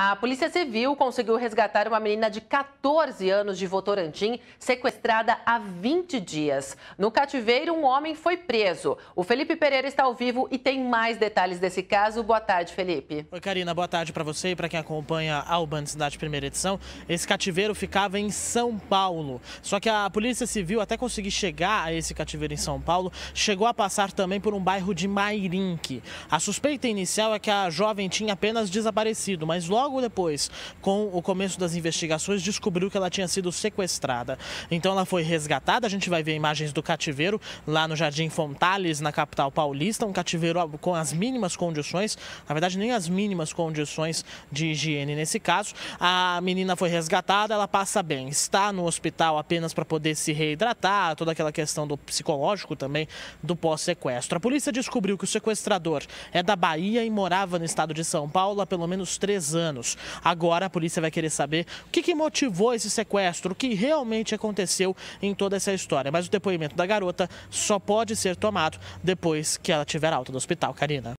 A Polícia Civil conseguiu resgatar uma menina de 14 anos de Votorantim, sequestrada há 20 dias. No cativeiro, um homem foi preso. O Felipe Pereira está ao vivo e tem mais detalhes desse caso. Boa tarde, Felipe. Oi, Karina. Boa tarde para você e para quem acompanha a Urbana Cidade Primeira Edição. Esse cativeiro ficava em São Paulo. Só que a Polícia Civil, até conseguir chegar a esse cativeiro em São Paulo, chegou a passar também por um bairro de Mairinque. A suspeita inicial é que a jovem tinha apenas desaparecido, mas logo logo depois, com o começo das investigações, descobriu que ela tinha sido sequestrada. Então ela foi resgatada, a gente vai ver imagens do cativeiro lá no Jardim Fontales, na capital paulista, um cativeiro com as mínimas condições, na verdade nem as mínimas condições de higiene nesse caso. A menina foi resgatada, ela passa bem, está no hospital apenas para poder se reidratar, toda aquela questão do psicológico também do pós-sequestro. A polícia descobriu que o sequestrador é da Bahia e morava no estado de São Paulo há pelo menos três anos anos. Agora a polícia vai querer saber o que, que motivou esse sequestro, o que realmente aconteceu em toda essa história. Mas o depoimento da garota só pode ser tomado depois que ela tiver alta do hospital, Karina.